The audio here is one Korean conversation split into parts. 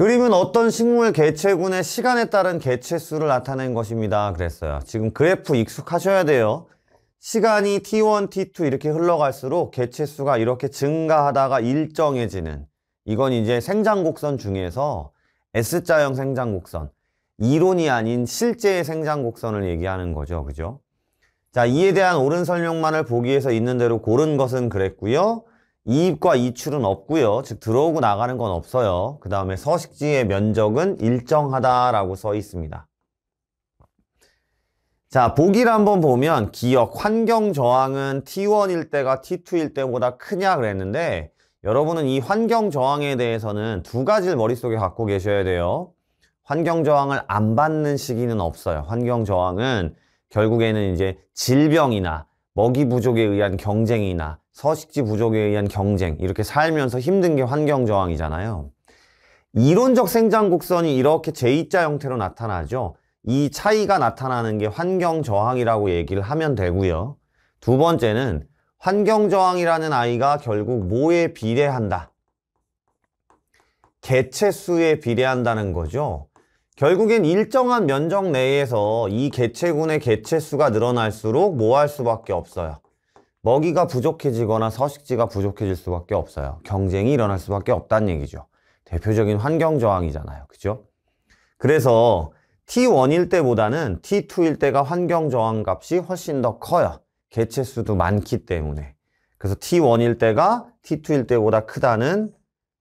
그림은 어떤 식물 개체군의 시간에 따른 개체수를 나타낸 것입니다. 그랬어요. 지금 그래프 익숙하셔야 돼요. 시간이 T1, T2 이렇게 흘러갈수록 개체수가 이렇게 증가하다가 일정해지는 이건 이제 생장곡선 중에서 S자형 생장곡선 이론이 아닌 실제의 생장곡선을 얘기하는 거죠. 그죠? 자, 이에 대한 옳은 설명만을 보기 위해서 있는 대로 고른 것은 그랬고요. 이입과 이출은 없고요. 즉 들어오고 나가는 건 없어요. 그 다음에 서식지의 면적은 일정하다라고 써 있습니다. 자, 보기를 한번 보면 기억, 환경 저항은 T1일 때가 T2일 때보다 크냐 그랬는데 여러분은 이 환경 저항에 대해서는 두 가지를 머릿속에 갖고 계셔야 돼요. 환경 저항을 안 받는 시기는 없어요. 환경 저항은 결국에는 이제 질병이나 먹이 부족에 의한 경쟁이나 서식지 부족에 의한 경쟁, 이렇게 살면서 힘든 게 환경 저항이잖아요. 이론적 생장 곡선이 이렇게 제2자 형태로 나타나죠. 이 차이가 나타나는 게 환경 저항이라고 얘기를 하면 되고요. 두 번째는 환경 저항이라는 아이가 결국 뭐에 비례한다. 개체수에 비례한다는 거죠. 결국엔 일정한 면적 내에서 이 개체군의 개체수가 늘어날수록 뭐 할 수밖에 없어요. 먹이가 부족해지거나 서식지가 부족해질 수밖에 없어요. 경쟁이 일어날 수밖에 없다는 얘기죠. 대표적인 환경 저항이잖아요. 그죠? 그래서 T1일 때보다는 T2일 때가 환경 저항 값이 훨씬 더 커요. 개체 수도 많기 때문에. 그래서 T1일 때가 T2일 때보다 크다는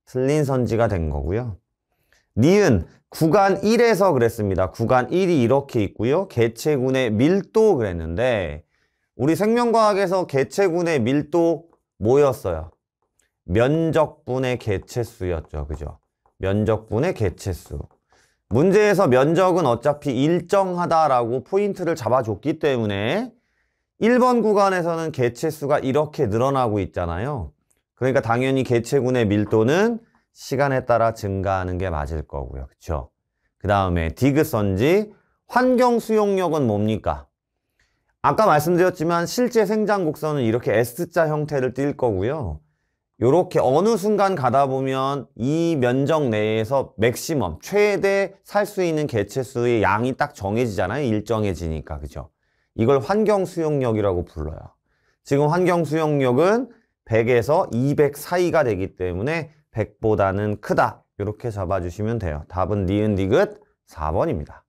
틀린 선지가 된 거고요. 니은 구간 1에서 그랬습니다. 구간 1이 이렇게 있고요. 개체군의 밀도 그랬는데 우리 생명과학에서 개체군의 밀도 뭐였어요? 면적분의 개체수였죠. 그죠? 면적분의 개체수. 문제에서 면적은 어차피 일정하다라고 포인트를 잡아줬기 때문에 1번 구간에서는 개체수가 이렇게 늘어나고 있잖아요. 그러니까 당연히 개체군의 밀도는 시간에 따라 증가하는 게 맞을 거고요. 그렇죠? 그 다음에 디귿선지 환경 수용력은 뭡니까? 아까 말씀드렸지만 실제 생장 곡선은 이렇게 S자 형태를 띌 거고요. 이렇게 어느 순간 가다 보면 이 면적 내에서 맥시멈, 최대 살 수 있는 개체수의 양이 딱 정해지잖아요. 일정해지니까. 그죠? 이걸 환경 수용력이라고 불러요. 지금 환경 수용력은 100에서 200 사이가 되기 때문에 100보다는 크다. 이렇게 잡아주시면 돼요. 답은 니은 디귿 4번입니다.